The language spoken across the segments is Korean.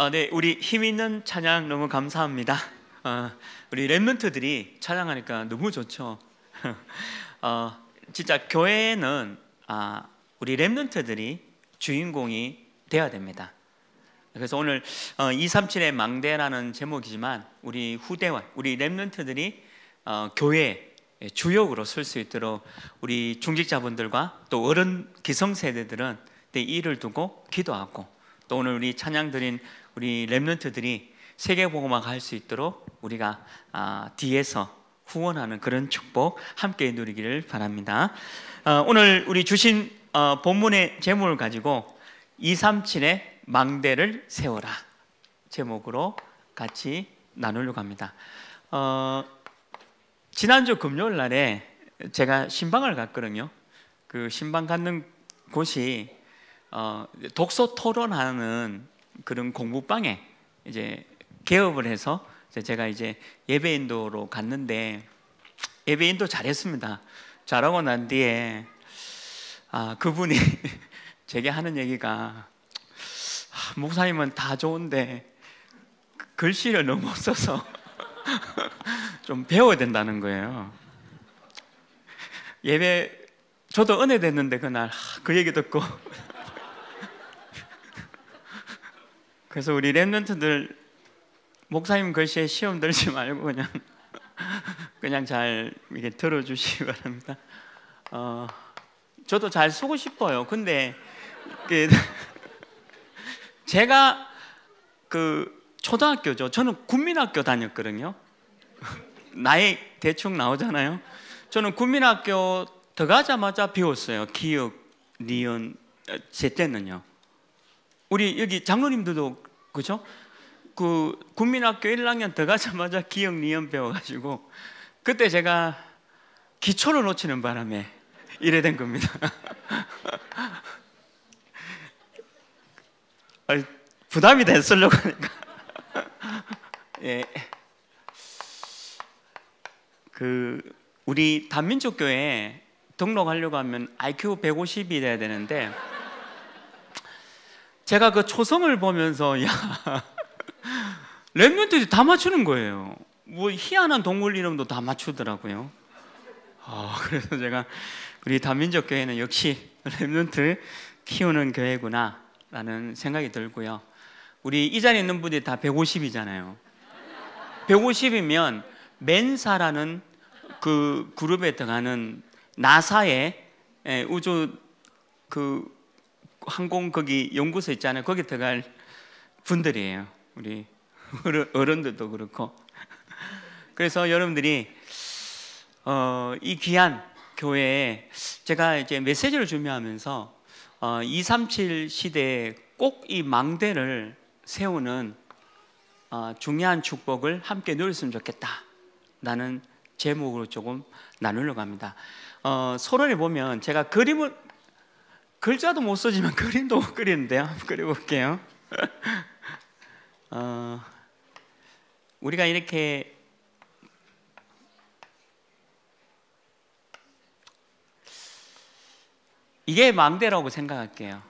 아, 네, 우리 힘 있는 찬양 너무 감사합니다. 아, 우리 렘넌트들이 찬양하니까 너무 좋죠. 아, 진짜 교회는 아, 우리 렘넌트들이 주인공이 돼야 됩니다. 그래서 오늘 어, 237의 망대라는 제목이지만 우리 후대와 우리 렘넌트들이 어, 교회 주역으로 설 수 있도록 우리 중직자분들과 또 어른 기성세대들은 내 네, 일을 두고 기도하고 또 오늘 우리 찬양 드린 우리 렘런트들이 세계보고만 갈수 있도록 우리가 아, 뒤에서 후원하는 그런 축복 함께 누리기를 바랍니다. 어, 오늘 우리 주신 어, 본문의 제목을 가지고 237의 망대를 세워라 제목으로 같이 나누려고 합니다. 어, 지난주 금요일 날에 제가 신방을 갔거든요. 그 신방 갖는 곳이 어, 독서 토론하는 그런 공부방에 이제 개업을 해서 제가 이제 예배인도로 갔는데 예배인도 잘했습니다. 잘하고 난 뒤에 아, 그분이 제게 하는 얘기가 아, 목사님은 다 좋은데 글씨를 너무 써서 좀 배워야 된다는 거예요. 예배 저도 은혜 됐는데 그날 그 얘기 듣고 그래서 우리 랩런트들 목사님 글씨에 시험 들지 말고 그냥 그냥 잘 이게 들어주시기 바랍니다. 어, 저도 잘 쓰고 싶어요. 근데 그, 제가 그 초등학교죠. 저는 국민학교 다녔거든요. 나이 대충 나오잖아요. 저는 국민학교 들어가자마자 배웠어요. 기억, 니은 어, 제 때는요. 우리 여기 장로님들도 그죠? 그 국민학교 1학년 들어가자마자 기억 니은 배워가지고 그때 제가 기초를 놓치는 바람에 이래 된 겁니다. 부담이 됐으려고 하니까. 예. 그 우리 단민족 교회 등록하려고 하면 IQ 150이 돼야 되는데 제가 그 초성을 보면서 야랩몬트다 맞추는 거예요. 뭐 희한한 동물 이름도 다 맞추더라고요. 아 그래서 제가 우리 다민족 교회는 역시 랩몬트 키우는 교회구나라는 생각이 들고요. 우리 이 자리에 있는 분들이 다 150이잖아요. 150이면 멘사라는 그 그룹에 들어가는 나사의 예, 우주 그 항공 거기 연구소 있잖아요. 거기 들어갈 분들이에요. 우리 어른들도 그렇고. 그래서 여러분들이 어, 이 귀한 교회에 제가 이제 메시지를 준비하면서 어, 237 시대에 꼭 이 망대를 세우는 어, 중요한 축복을 함께 누렸으면 좋겠다. 나는 제목으로 조금 나누려고 합니다. 어, 소론에 보면 제가 그림을 글자도 못 쓰지만 그림도 못 그리는데요. 한번 그려볼게요. 어, 우리가 이렇게 이게 망대라고 생각할게요.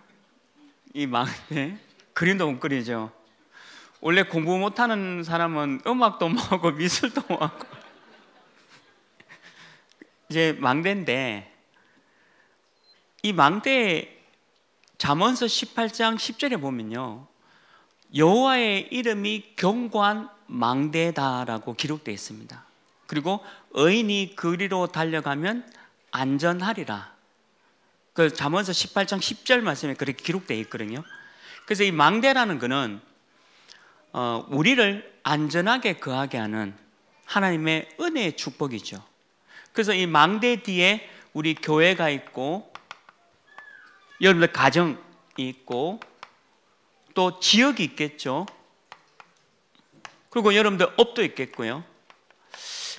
이 망대 그림도 못 그리죠. 원래 공부 못하는 사람은 음악도 못하고 미술도 못하고 이제 망대인데 이 망대에 잠언서 18장 10절에 보면요. 여호와의 이름이 경관 망대다라고 기록되어 있습니다. 그리고 의인이 그리로 달려가면 안전하리라. 그 잠언서 18장 10절 말씀에 그렇게 기록되어 있거든요. 그래서 이 망대라는 것은 어, 우리를 안전하게 거하게 하는 하나님의 은혜의 축복이죠. 그래서 이 망대 뒤에 우리 교회가 있고 여러분들 가정이 있고 또 지역이 있겠죠. 그리고 여러분들 업도 있겠고요.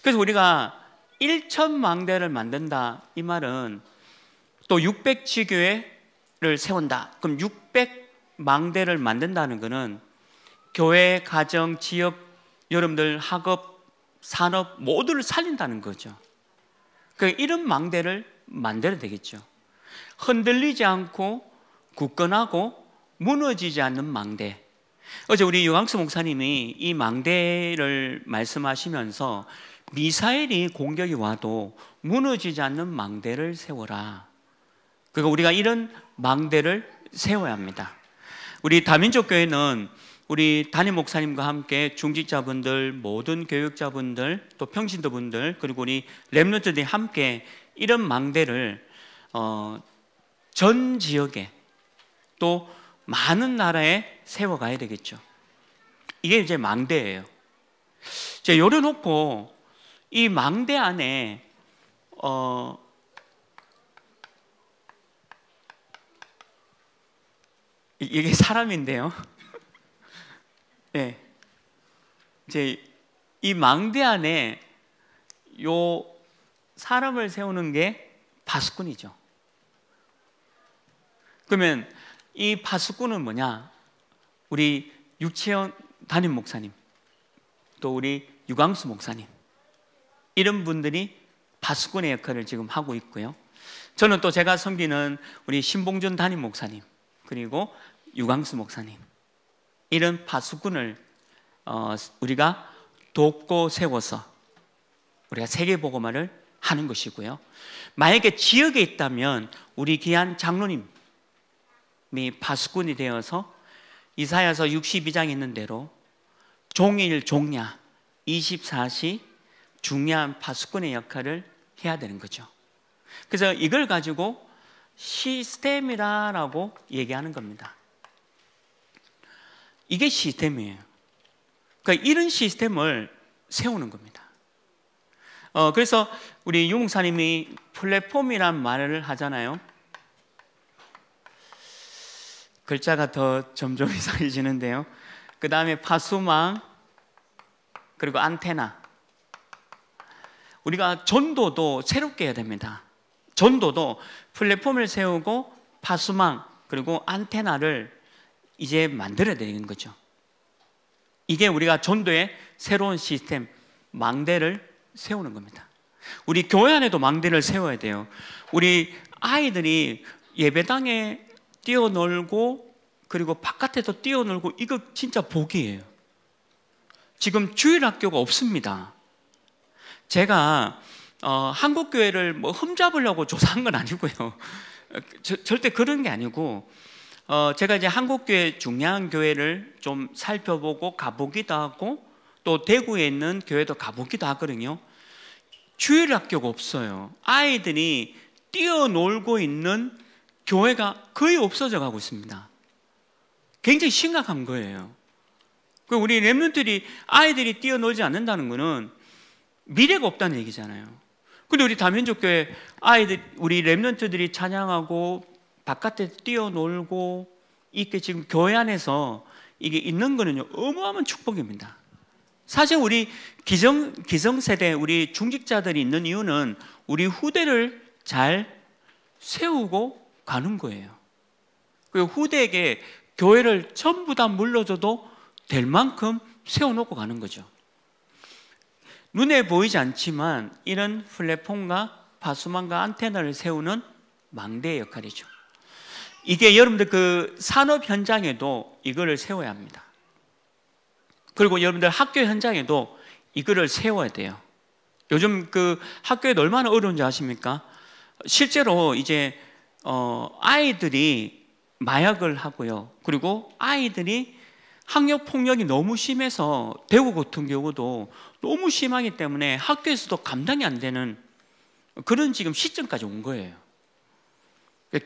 그래서 우리가 일천망대를 만든다 이 말은 또 600지교회를 세운다. 그럼 600망대를 만든다는 것은 교회, 가정, 지역, 여러분들 학업, 산업 모두를 살린다는 거죠. 그 이런 망대를 만들어야 되겠죠. 흔들리지 않고 굳건하고 무너지지 않는 망대. 어제 우리 유광수 목사님이 이 망대를 말씀하시면서 미사일이 공격이 와도 무너지지 않는 망대를 세워라. 그러니 우리가 이런 망대를 세워야 합니다. 우리 다민족 교회는 우리 담임 목사님과 함께 중직자분들, 모든 교육자분들, 또 평신도분들, 그리고 우리 랩런트들이 함께 이런 망대를 어, 전 지역에 또 많은 나라에 세워가야 되겠죠. 이게 이제 망대예요. 이제 열어놓고 이 망대 안에 어, 이게 사람인데요. 네. 이제 이 망대 안에 요 사람을 세우는 게 바스꾼이죠. 그러면 이 파수꾼은 뭐냐? 우리 육체원 담임 목사님, 또 우리 유광수 목사님, 이런 분들이 파수꾼의 역할을 지금 하고 있고요. 저는 또 제가 섬기는 우리 신봉준 담임 목사님, 그리고 유광수 목사님, 이런 파수꾼을 어, 우리가 돕고 세워서 우리가 세계보고말을 하는 것이고요. 만약에 지역에 있다면 우리 귀한 장로님, 이파수꾼이 되어서 이사야서 62장에 있는 대로 종일 종야 24시 중요한 파수꾼의 역할을 해야 되는 거죠. 그래서 이걸 가지고 시스템이라고 얘기하는 겁니다. 이게 시스템이에요. 그러니까 이런 시스템을 세우는 겁니다. 어, 그래서 우리 융사님이 플랫폼이란 말을 하잖아요. 글자가 더 점점 이상해지는데요. 그 다음에 파수망 그리고 안테나. 우리가 전도도 새롭게 해야 됩니다. 전도도 플랫폼을 세우고 파수망 그리고 안테나를 이제 만들어야 되는 거죠. 이게 우리가 전도의 새로운 시스템 망대를 세우는 겁니다. 우리 교회 안에도 망대를 세워야 돼요. 우리 아이들이 예배당에 뛰어놀고 그리고 바깥에서 뛰어놀고 이거 진짜 복이에요. 지금 주일 학교가 없습니다. 제가 어, 한국 교회를 뭐 흠잡으려고 조사한 건 아니고요. 저, 절대 그런 게 아니고 어, 제가 이제 한국 교회 중요한 교회를 좀 살펴보고 가보기도 하고 또 대구에 있는 교회도 가보기도 하거든요. 주일 학교가 없어요. 아이들이 뛰어놀고 있는 교회가 거의 없어져 가고 있습니다. 굉장히 심각한 거예요. 그 우리 랩몬들이 아이들이 뛰어놀지 않는다는 것은 미래가 없다는 얘기잖아요. 근데 우리 다민족 교회 아이들 우리 랩몬트들이 찬양하고 바깥에 뛰어놀고 이게 지금 교회 안에서 이게 있는 거는요 어마어마한 축복입니다. 사실 우리 기성 기성 세대 우리 중직자들이 있는 이유는 우리 후대를 잘 세우고 가는 거예요. 그 후대에게 교회를 전부 다 물려줘도 될 만큼 세워놓고 가는 거죠. 눈에 보이지 않지만 이런 플랫폼과 파수망과 안테나를 세우는 망대의 역할이죠. 이게 여러분들 그 산업 현장에도 이거를 세워야 합니다. 그리고 여러분들 학교 현장에도 이거를 세워야 돼요. 요즘 그 학교에 도 얼마나 어려운지 아십니까? 실제로 이제 어, 아이들이 마약을 하고요. 그리고 아이들이 학력 폭력이 너무 심해서 대구 같은 경우도 너무 심하기 때문에 학교에서도 감당이 안 되는 그런 지금 시점까지 온 거예요.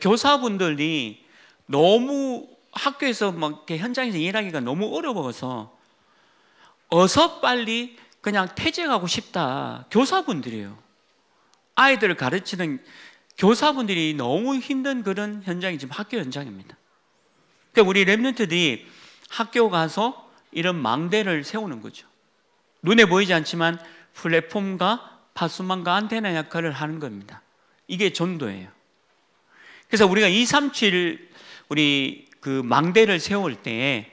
교사분들이 너무 학교에서 막 현장에서 일하기가 너무 어려워서 어서 빨리 그냥 퇴직하고 싶다. 교사분들이에요. 아이들을 가르치는 교사분들이 너무 힘든 그런 현장이 지금 학교 현장입니다. 그러니까 우리 랩런트들이 학교 가서 이런 망대를 세우는 거죠. 눈에 보이지 않지만 플랫폼과 파수망과 안테나 역할을 하는 겁니다. 이게 전도예요. 그래서 우리가 237 우리 그 망대를 세울 때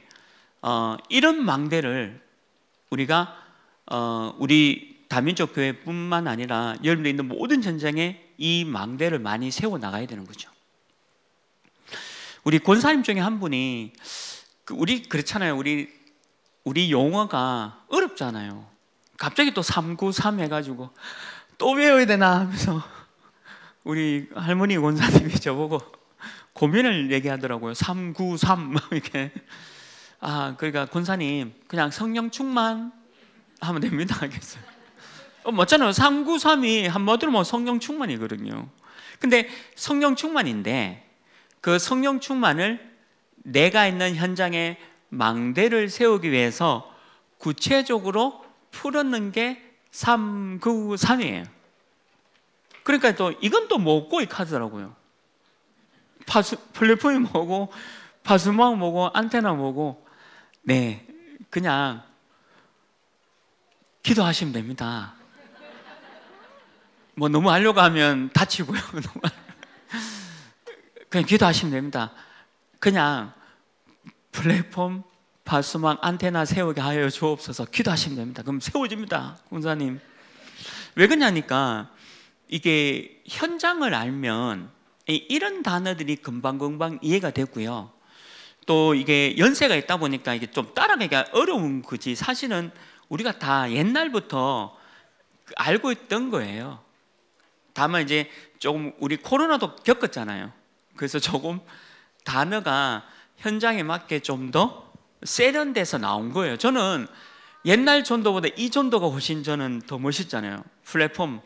어, 이런 망대를 우리가 어, 우리 다민족 교회뿐만 아니라 여러분들 있는 모든 현장에 이 망대를 많이 세워 나가야 되는 거죠. 우리 권사님 중에 한 분이 그 우리 그렇잖아요. 우리 우리 용어가 어렵잖아요. 갑자기 또 393 해가지고 또 외워야 되나 하면서 우리 할머니 원사님이 저보고 고민을 얘기하더라고요. 393 이렇게 아 그러니까 권사님 그냥 성령 충만 하면 됩니다 하겠어요. 어, 맞잖아요. 393이 한마디로 뭐 성령 충만이거든요. 근데 성령 충만인데 그 성령 충만을 내가 있는 현장에 망대를 세우기 위해서 구체적으로 풀었는 게 393이에요. 그러니까 또 이건 또 뭐고의 카드라고요 파수, 플랫폼이 뭐고 파수망 뭐고 안테나 뭐고 네 그냥 기도하시면 됩니다. 뭐 너무 하려고 하면 다치고요. 그냥 기도하시면 됩니다. 그냥 플랫폼, 발수망, 안테나 세우게 하여 주옵소서 기도하시면 됩니다. 그럼 세워집니다. 군사님. 왜 그러냐니까 이게 현장을 알면 이런 단어들이 금방금방 이해가 되고요. 또 이게 연세가 있다 보니까 이게 좀 따라가기가 어려운 거지 사실은 우리가 다 옛날부터 알고 있던 거예요. 다만 이제 조금 우리 코로나도 겪었잖아요. 그래서 조금 단어가 현장에 맞게 좀 더 세련돼서 나온 거예요. 저는 옛날 전도보다 이 전도가 훨씬 저는 더 멋있잖아요. 플랫폼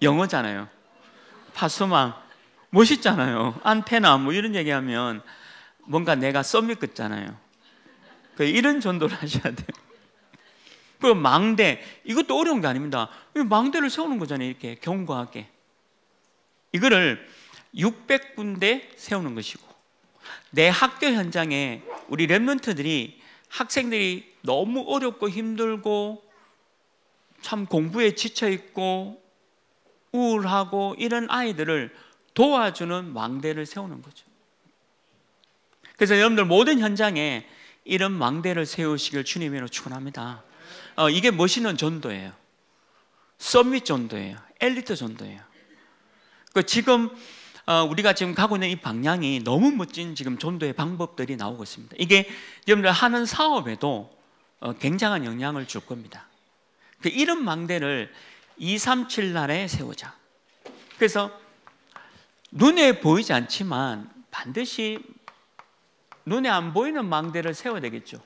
영어잖아요. 파수망 멋있잖아요. 안테나 뭐 이런 얘기하면 뭔가 내가 썸이끝잖아요그 이런 전도를 하셔야 돼요. 그리고 뭐 망대 이것도 어려운 게 아닙니다. 망대를 세우는 거잖아요. 이렇게 견고하게 이거를 600군데 세우는 것이고 내 학교 현장에 우리 랩런트들이 학생들이 너무 어렵고 힘들고 참 공부에 지쳐 있고 우울하고 이런 아이들을 도와주는 왕대를 세우는 거죠. 그래서 여러분들 모든 현장에 이런 왕대를 세우시길 주님으로 축원합니다. 어, 이게 멋있는 전도예요. 서밋 전도예요. 엘리트 전도예요. 그 지금 어, 우리가 지금 가고 있는 이 방향이 너무 멋진 지금 전도의 방법들이 나오고 있습니다. 이게 여러분들 하는 사업에도 어, 굉장한 영향을 줄 겁니다. 그 이런 망대를 237 날에 세우자. 그래서 눈에 보이지 않지만 반드시 눈에 안 보이는 망대를 세워야 되겠죠.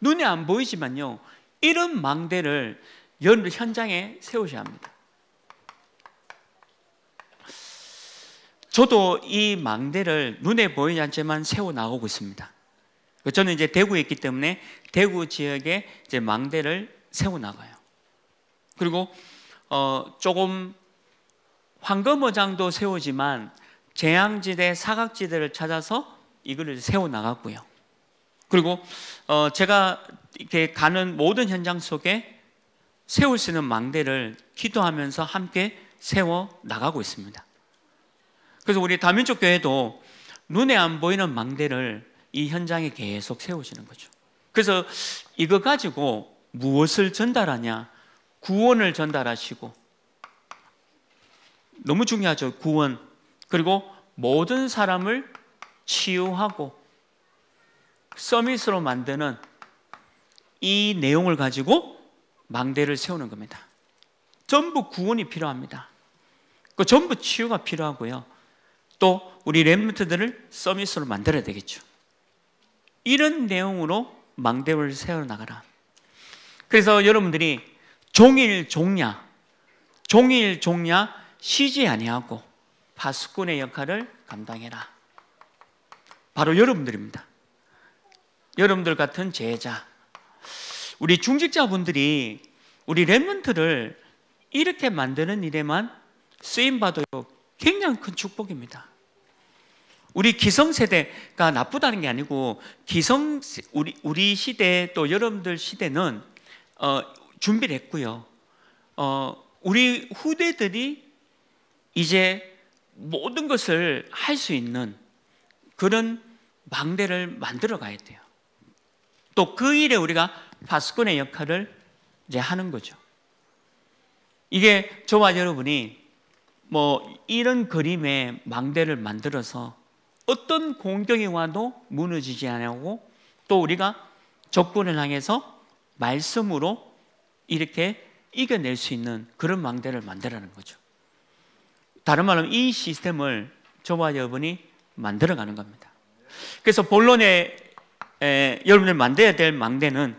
눈에 안 보이지만요. 이런 망대를 연 현장에 세우셔야 합니다. 저도 이 망대를 눈에 보이지 않지만 세워 나오고 있습니다. 그 저는 이제 대구에 있기 때문에 대구 지역에 이제 망대를 세워 나가요. 그리고 어 조금 황금어장도 세우지만 재앙지대 사각지대를 찾아서 이거를 세워 나갔고요. 그리고 어, 제가 이렇게 가는 모든 현장 속에 세울 수 있는 망대를 기도하면서 함께 세워 나가고 있습니다. 그래서 우리 다민족 교회도 눈에 안 보이는 망대를 이 현장에 계속 세우시는 거죠. 그래서 이거 가지고 무엇을 전달하냐? 구원을 전달하시고 너무 중요하죠. 구원. 그리고 모든 사람을 치유하고 서밋으로 만드는 이 내용을 가지고 망대를 세우는 겁니다. 전부 구원이 필요합니다. 그 전부 치유가 필요하고요. 또 우리 렘트들을 서밋으로 만들어야 되겠죠. 이런 내용으로 망대를 세워 나가라. 그래서 여러분들이 종일 종야, 종일 종야 쉬지 아니하고 파수꾼의 역할을 감당해라. 바로 여러분들입니다. 여러분들 같은 제자, 우리 중직자분들이 우리 랩몬트를 이렇게 만드는 일에만 쓰임받아도 굉장히 큰 축복입니다. 우리 기성세대가 나쁘다는 게 아니고, 기성, 우리, 우리 시대 또 여러분들 시대는, 어, 준비를 했고요. 어, 우리 후대들이 이제 모든 것을 할 수 있는 그런 망대를 만들어 가야 돼요. 또그 일에 우리가 파수꾼의 역할을 이제 하는 거죠. 이게 저와 여러분이 뭐 이런 그림의 망대를 만들어서 어떤 공격이 와도 무너지지 않고 또 우리가 적군을 향해서 말씀으로 이렇게 이겨낼 수 있는 그런 망대를 만들라는 거죠. 다른 말로 이 시스템을 저와 여러분이 만들어가는 겁니다. 그래서 본론에 에, 예, 여러분들 만들어야 될 망대는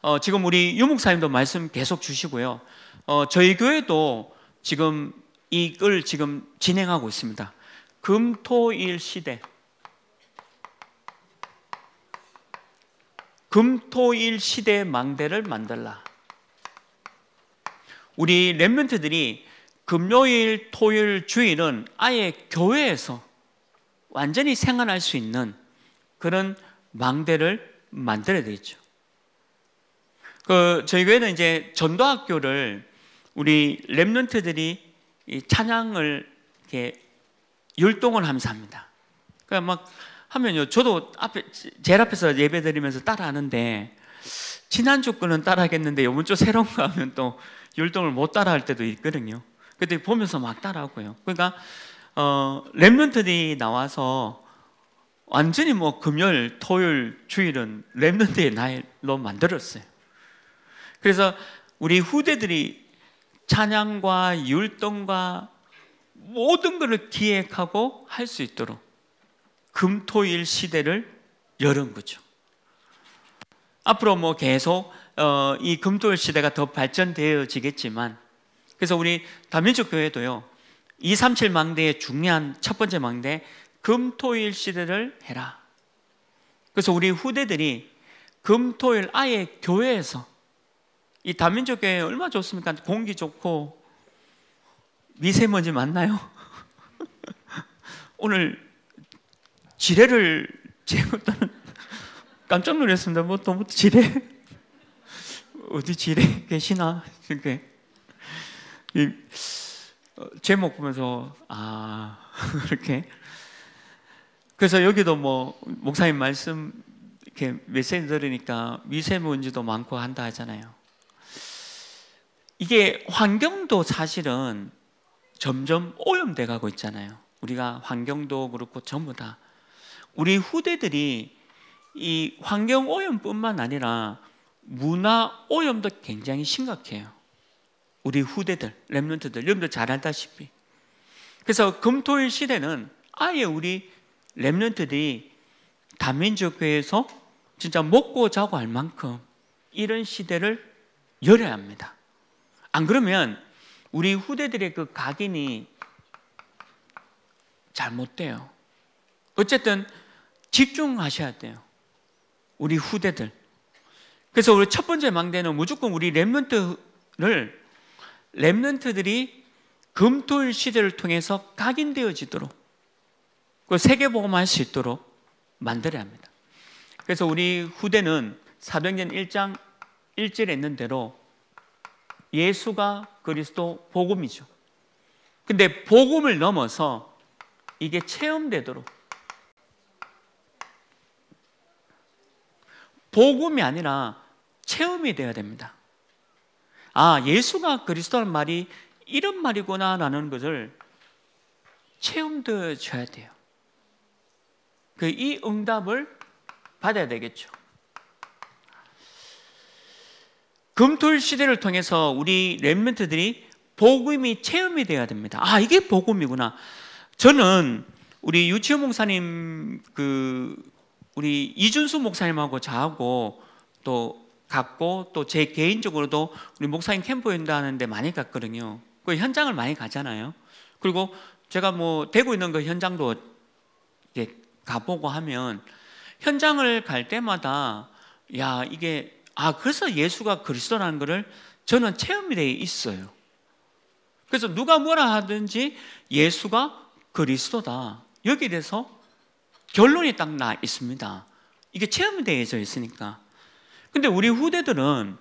어, 지금 우리 유목사님도 말씀 계속 주시고요. 어, 저희 교회도 지금 이걸 지금 진행하고 있습니다. 금토일 시대. 금토일 시대 망대를 만들라. 우리 랩런트들이 금요일, 토일, 주일은 아예 교회에서 완전히 생활할 수 있는 그런 망대를 만들어야 되겠죠. 그 저희 교회는 이제 전도학교를 우리 랩런트들이 찬양을 이렇게 율동을 하면서 합니다. 그러니까 막 하면요. 저도 앞에 제일 앞에서 예배 드리면서 따라하는데 지난주 거는 따라하겠는데 이번 주 새로운 거 하면 또 율동을 못 따라할 때도 있거든요. 그때 보면서 막 따라하고요. 그러니까 어, 랩런트들이 나와서 완전히 뭐 금요일, 토요일, 주일은 랩런드의 날로 만들었어요. 그래서 우리 후대들이 찬양과 율동과 모든 것을 기획하고 할 수 있도록 금토일 시대를 열은 거죠. 앞으로 뭐 계속 어, 이 금토일 시대가 더 발전되어지겠지만 그래서 우리 다민족 교회도요 237 망대의 중요한 첫 번째 망대 금토일 시대를 해라. 그래서 우리 후대들이 금토일 아예 교회에서 이 다민족 교회 얼마 좋습니까? 공기 좋고 미세먼지 많나요? 오늘 지뢰를 제거다는 깜짝 놀랐습니다. 뭐 너무 뭐 지뢰 어디 지뢰 계시나 이렇게 제목 보면서 아 그렇게 그래서 여기도 뭐 목사님 말씀 이렇게 메시지 들으니까 미세먼지도 많고 한다 하잖아요. 이게 환경도 사실은 점점 오염돼 가고 있잖아요. 우리가 환경도 그렇고 전부 다 우리 후대들이 이 환경 오염뿐만 아니라 문화 오염도 굉장히 심각해요. 우리 후대들, 렘런트들, 여러분들 잘 알다시피. 그래서 금토일 시대는 아예 우리 랩런트들이 단민족 교회에서 진짜 먹고 자고 할 만큼 이런 시대를 열어야 합니다. 안 그러면 우리 후대들의 그 각인이 잘못돼요. 어쨌든 집중하셔야 돼요. 우리 후대들. 그래서 우리 첫 번째 망대는 무조건 우리 랩런트를 랩런트들이 금토일 시대를 통해서 각인되어지도록 그 세계보험할 수 있도록 만들어야 합니다. 그래서 우리 후대는 사도행전 1장 1절에 있는 대로 예수가 그리스도 복음이죠. 근데 복음을 넘어서 이게 체험되도록 복음이 아니라 체험이 되어야 됩니다. 아, 예수가 그리스도란 말이 이런 말이구나라는 것을 체험되어야 돼요. 그이 응답을 받아야 되겠죠. 금토일 시대를 통해서 우리 랩멘트들이 복음이 체험이 돼야 됩니다. 아 이게 복음이구나. 저는 우리 유치원 목사님 그 우리 이준수 목사님하고 저하고 또 갔고 또 제 개인적으로도 우리 목사님 캠프 연다하는데 많이 갔거든요. 그 현장을 많이 가잖아요. 그리고 제가 뭐 되고 있는 그 현장도 가보고 하면 현장을 갈 때마다 야 이게 아 그래서 예수가 그리스도라는 것을 저는 체험이 돼 있어요. 그래서 누가 뭐라 하든지 예수가 그리스도다. 여기에 대해서 결론이 딱 나 있습니다. 이게 체험이 되어져 있으니까. 근데 우리 후대들은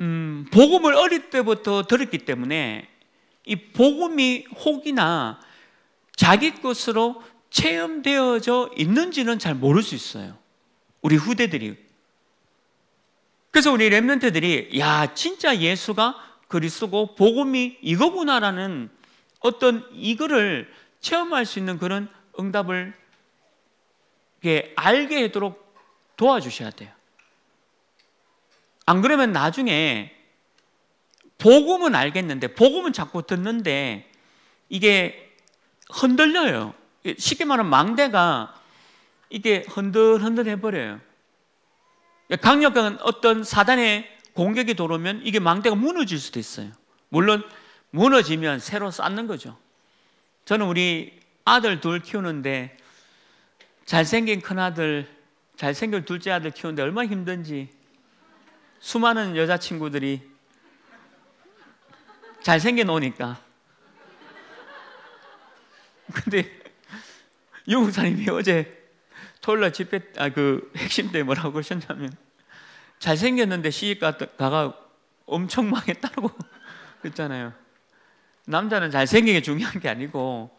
음, 복음을 어릴 때부터 들었기 때문에 이 복음이 혹이나 자기 것으로 체험되어져 있는지는 잘 모를 수 있어요. 우리 후대들이. 그래서 우리 랩런트들이 야 진짜 예수가 그리스고 복음이 이거구나라는 어떤 이거를 체험할 수 있는 그런 응답을 알게 하도록 도와주셔야 돼요. 안 그러면 나중에 복음은 알겠는데 복음은 자꾸 듣는데 이게 흔들려요. 쉽게 말하면 망대가 이게 흔들흔들해 버려요. 강력한 어떤 사단의 공격이 들어오면 이게 망대가 무너질 수도 있어요. 물론 무너지면 새로 쌓는 거죠. 저는 우리 아들 둘 키우는데 잘생긴 큰아들, 잘생긴 둘째 아들 키우는데 얼마나 힘든지 수많은 여자친구들이 잘생겨 놓으니까 근데 유목사님이 어제 토요일날 집회 아그 핵심 때 뭐라고 그러셨냐면 잘생겼는데 시집가가 엄청 망했다고 그랬잖아요. 남자는 잘생긴 게 중요한 게 아니고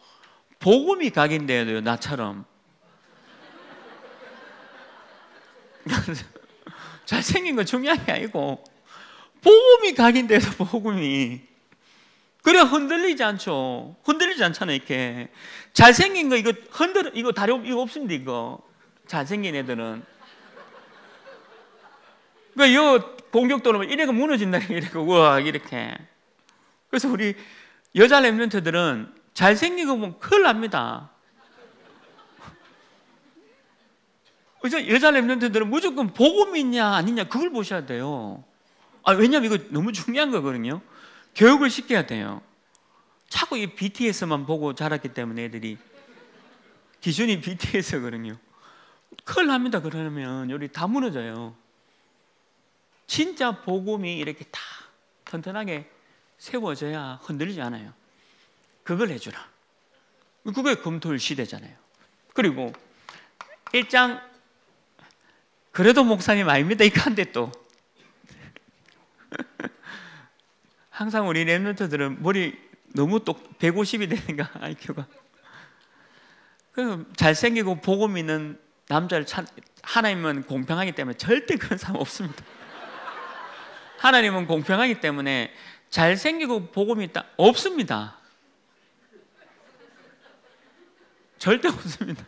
복음이 각인되어돼요 나처럼. 잘생긴 건 중요한 게 아니고 복음이 각인되어서 복음이 그래 흔들리지 않죠. 흔들리지 않잖아요, 이렇게. 잘생긴 거 이거 흔들 이거 다리 이거 없습니다, 이거. 잘생긴 애들은. 그러니까 이 공격도 오면 이래가 무너진다이래게 우와 이렇게. 그래서 우리 여자 랩런트들은 잘생긴 거 보면 큰일 납니다. 그래서 여자 랩런트들은 무조건 복음이 있냐 아니냐 그걸 보셔야 돼요. 아, 왜냐면 이거 너무 중요한 거거든요. 교육을 시켜야 돼요. 자꾸 이 BTS만 보고 자랐기 때문에 애들이 기준이 BTS거든요. 큰일 납니다. 그러면 요리 다 무너져요. 진짜 복음이 이렇게 다 튼튼하게 세워져야 흔들리지 않아요. 그걸 해주라. 그게 금토일 시대잖아요. 그리고 1장 그래도 목사님 아닙니다. 이칸데 또 항상 우리 랩런트들은 머리 너무 똑 150이 되는까 IQ가 잘생기고 복음 있는 남자를 찾 하나님은 공평하기 때문에 절대 그런 사람 없습니다. 하나님은 공평하기 때문에 잘생기고 복음이 있다 없습니다. 절대 없습니다.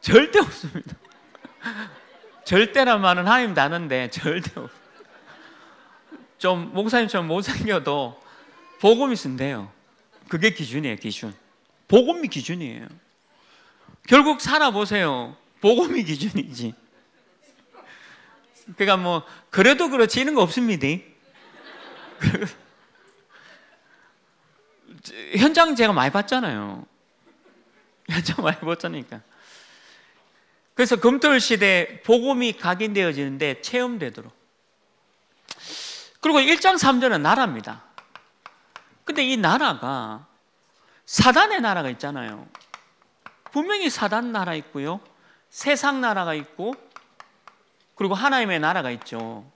절대 없습니다. 절대란 말은 하나님 다는데 절대 없. 좀 목사님처럼 못생겨도 복음이 쓴대요. 그게 기준이에요, 기준. 복음이 기준이에요. 결국 살아보세요. 복음이 기준이지. 그러니까 뭐 그래도 그렇지 이런 거 없습니다. 현장 제가 많이 봤잖아요. 현장 많이 봤잖니까. 그래서 검토 시대 에 복음이 각인되어지는데 체험되도록. 그리고 1장 3절은 나라입니다. 근데 이 나라가 사단의 나라가 있잖아요. 분명히 사단 나라 있고요. 세상 나라가 있고 그리고 하나님의 나라가 있죠.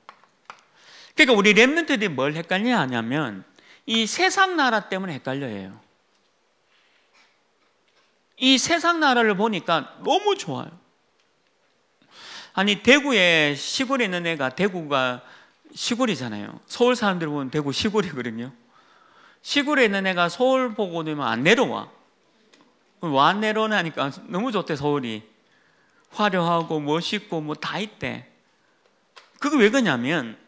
그러니까 우리 랩런트들이 뭘 헷갈려 하냐면 이 세상 나라 때문에 헷갈려해요. 이 세상 나라를 보니까 너무 좋아요. 아니 대구에 시골에 있는 애가 대구가 시골이잖아요. 서울 사람들 보면 대구 시골이거든요. 시골에 있는 애가 서울 보고 오면 안 내려와. 왜안 내려오냐니까 너무 좋대, 서울이. 화려하고 멋있고 뭐 다 있대. 그게 왜 그러냐면,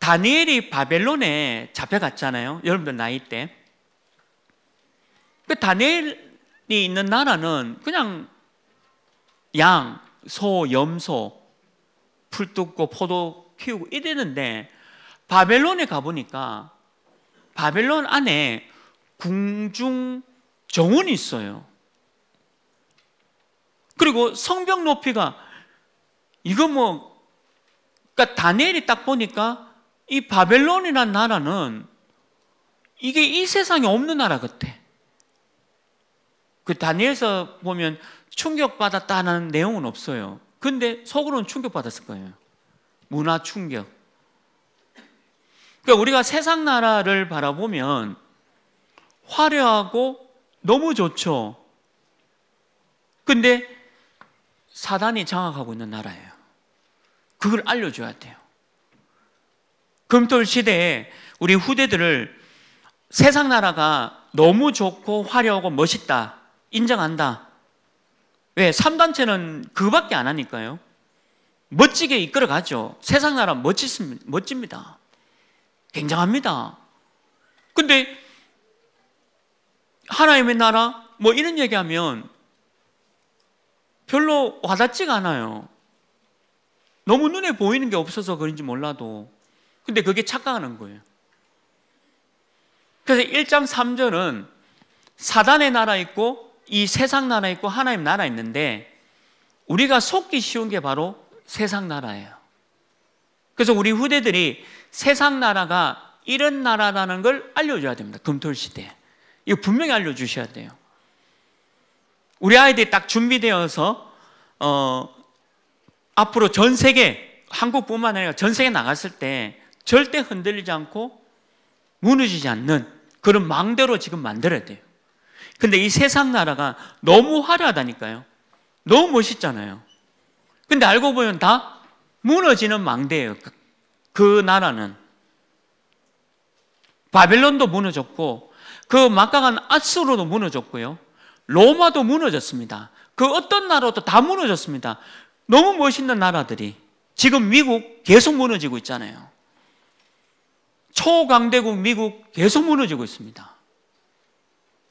다니엘이 바벨론에 잡혀갔잖아요. 여러분들 나이 때. 그 다니엘이 있는 나라는 그냥 양, 소, 염소, 풀 뜯고 포도 키우고 이랬는데 바벨론에 가보니까 바벨론 안에 궁중 정원이 있어요. 그리고 성벽 높이가 이거 뭐 그러니까 다니엘이 딱 보니까 이 바벨론이란 나라는 이게 이 세상에 없는 나라 같아. 그 다니엘서 보면 충격받았다는 내용은 없어요. 근데 속으로는 충격받았을 거예요. 문화 충격. 그러니까 우리가 세상 나라를 바라보면 화려하고 너무 좋죠. 근데 사단이 장악하고 있는 나라예요. 그걸 알려줘야 돼요. 금돌 시대에 우리 후대들을 세상 나라가 너무 좋고 화려하고 멋있다, 인정한다. 왜? 3단체는 그밖에 안 하니까요. 멋지게 이끌어가죠. 세상 나라 멋지습니다. 멋집니다. 굉장합니다. 근데 하나님의 나라 뭐 이런 얘기하면 별로 와닿지가 않아요. 너무 눈에 보이는 게 없어서 그런지 몰라도 근데 그게 착각하는 거예요. 그래서 1장 3절은 사단의 나라 있고 이 세상 나라 있고 하나님 나라 있는데 우리가 속기 쉬운 게 바로 세상 나라예요. 그래서 우리 후대들이 세상 나라가 이런 나라라는 걸 알려줘야 됩니다. 금토일 시대 이거 분명히 알려주셔야 돼요. 우리 아이들이 딱 준비되어서 어, 앞으로 전 세계 한국뿐만 아니라 전 세계 나갔을 때 절대 흔들리지 않고 무너지지 않는 그런 망대로 지금 만들어야 돼요. 근데 이 세상 나라가 너무 화려하다니까요. 너무 멋있잖아요. 근데 알고 보면 다 무너지는 망대예요. 그, 그 나라는. 바벨론도 무너졌고, 그 막강한 아수로도 무너졌고요. 로마도 무너졌습니다. 그 어떤 나라도 다 무너졌습니다. 너무 멋있는 나라들이 지금 미국 계속 무너지고 있잖아요. 초강대국 미국 계속 무너지고 있습니다.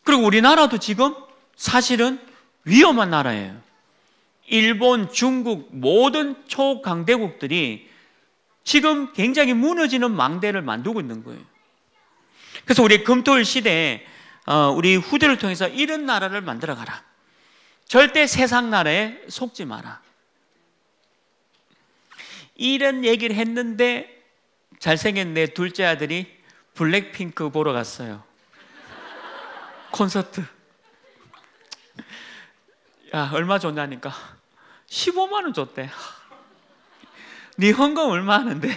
그리고 우리나라도 지금 사실은 위험한 나라예요. 일본, 중국 모든 초강대국들이 지금 굉장히 무너지는 망대를 만들고 있는 거예요. 그래서 우리 금토일 시대에 어, 우리 후대를 통해서 이런 나라를 만들어 가라. 절대 세상 나라에 속지 마라. 이런 얘기를 했는데 잘생긴 내 둘째 아들이 블랙핑크 보러 갔어요. 콘서트. 야, 얼마 줬냐니까. 15만 원 줬대. 네 헌금 얼마 하는데?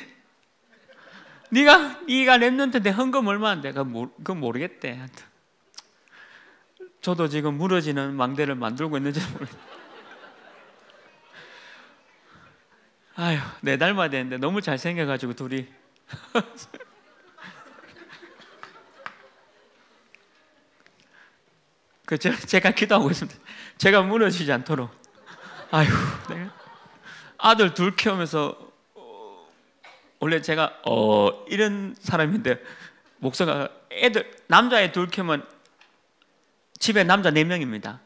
니가 네가 랩런트인데 헌금 얼마 하는데? 그건, 모르, 겠대 저도 지금 무너지는 망대를 만들고 있는지 모르겠 아휴, 네 달만 됐는데 너무 잘생겨가지고 둘이. 그 제가, 제가 기도하고 있습니다. 제가 무너지지 않도록. 아휴, 내가 네. 아들 둘 키우면서 어, 원래 제가 어 이런 사람인데 목사가 애들 남자애 둘 키우면 집에 남자 네 명입니다.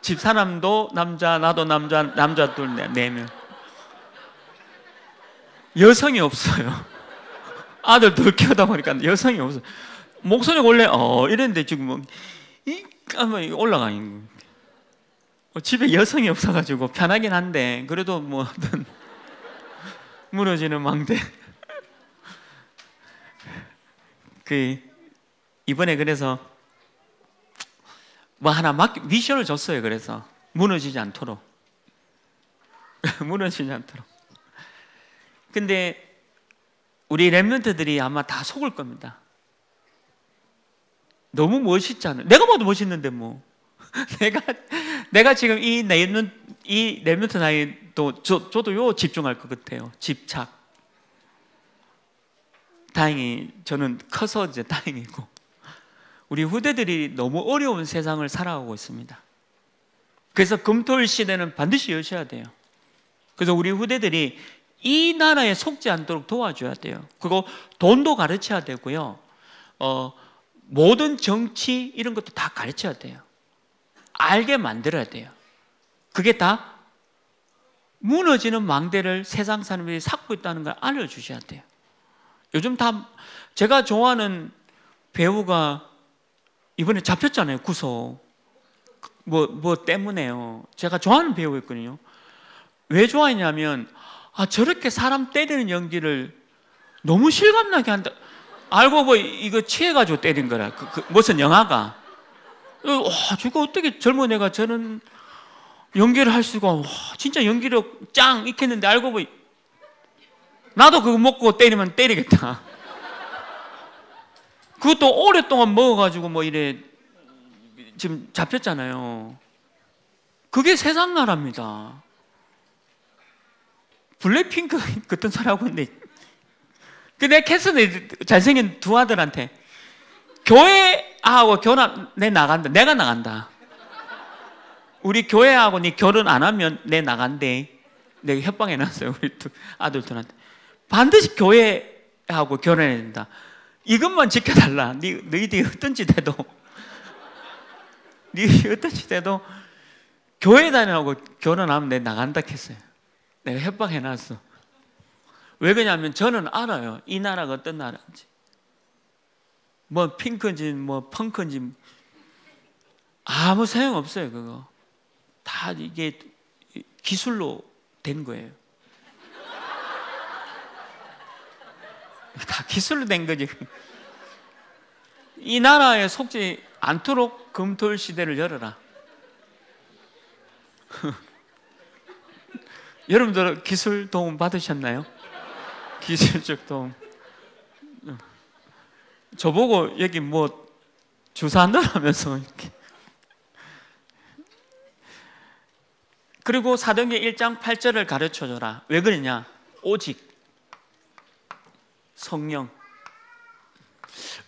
집 사람도 남자 나도 남자 남자 둘네 네 명. 여성이 없어요. 아들 둘 키우다 보니까 여성이 없어요. 목소리 원래 어 이랬는데 지금 뭐, 이 한번 올라가는 뭐 집에 여성이 없어가지고 편하긴 한데 그래도 뭐 어떤 무너지는 망대 그 이번에 그래서 뭐 하나 막 미션을 줬어요 그래서 무너지지 않도록 무너지지 않도록 근데 우리 랩런트들이 아마 다 속을 겁니다 너무 멋있잖아요. 내가 봐도 멋있는데 뭐. 내가 내가 지금 이 내면 이 레몬트 아이도 저, 저도 요 집중할 것 같아요. 집착. 다행히 저는 커서 이제 다행이고 우리 후대들이 너무 어려운 세상을 살아가고 있습니다. 그래서 금토일 시대는 반드시 여셔야 돼요. 그래서 우리 후대들이 이 나라에 속지 않도록 도와줘야 돼요. 그리고 돈도 가르쳐야 되고요. 어, 모든 정치 이런 것도 다 가르쳐야 돼요. 알게 만들어야 돼요. 그게 다 무너지는 망대를 세상 사람들이 삭고 있다는 걸 알려주셔야 돼요. 요즘 다 제가 좋아하는 배우가 이번에 잡혔잖아요. 구속. 뭐, 뭐 때문에요. 제가 좋아하는 배우였거든요. 왜 좋아했냐면, 아, 저렇게 사람 때리는 연기를 너무 실감나게 한다. 알고 보고 뭐 이거 취해가지고 때린 거라. 그, 그 무슨 영화가. 어, 와, 저거 어떻게 젊은 애가 저는 연기를 할 수가, 와, 진짜 연기력 짱! 이렇게 했는데 알고 보니, 뭐 나도 그거 먹고 때리면 때리겠다. 그것도 오랫동안 먹어가지고 뭐 이래, 지금 잡혔잖아요. 그게 세상 나라입니다. 블랙핑크 어떤 사람하고 있는데 근데 캐슨는 잘생긴 두 아들한테 교회 하고 결혼 내 나간다. 내가 나간다. 우리 교회하고 네 결혼 안 하면 내 나간대. 내가 협박해 놨어요. 우리 두, 아들 둘한테. 반드시 교회하고 결혼해야 된다. 이것만 지켜달라. 네, 너희들이 어떤 지 해도. 네 어떤 짓 해도 교회 다녀라고 결혼하면 내 나간다 했어요. 내가 협박해 놨어. 왜 그러냐면 저는 알아요. 이 나라가 어떤 나라인지. 뭐 핑크인지 뭐 펑크인지 아무 소용 없어요, 그거. 다 이게 기술로 된 거예요. 다 기술로 된 거지. 이 나라에 속지 않도록 검토일 시대를 열어라. 여러분들 기술 도움 받으셨나요? 기실적통. 저보고 여기 뭐주사한다하면서 이렇게. 그리고 사도계 1장 8절을 가르쳐 줘라. 왜 그러냐? 오직 성령.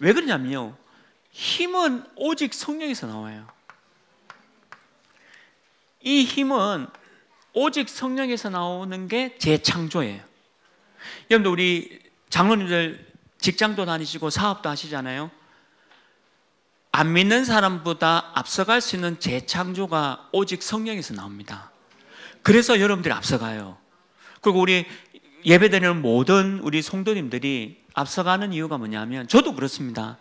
왜 그러냐면요. 힘은 오직 성령에서 나와요. 이 힘은 오직 성령에서 나오는 게 재창조예요. 여러분들 우리 장로님들 직장도 다니시고 사업도 하시잖아요. 안 믿는 사람보다 앞서갈 수 있는 재창조가 오직 성령에서 나옵니다. 그래서 여러분들이 앞서가요. 그리고 우리 예배드는 모든 우리 성도님들이 앞서가는 이유가 뭐냐면 저도 그렇습니다.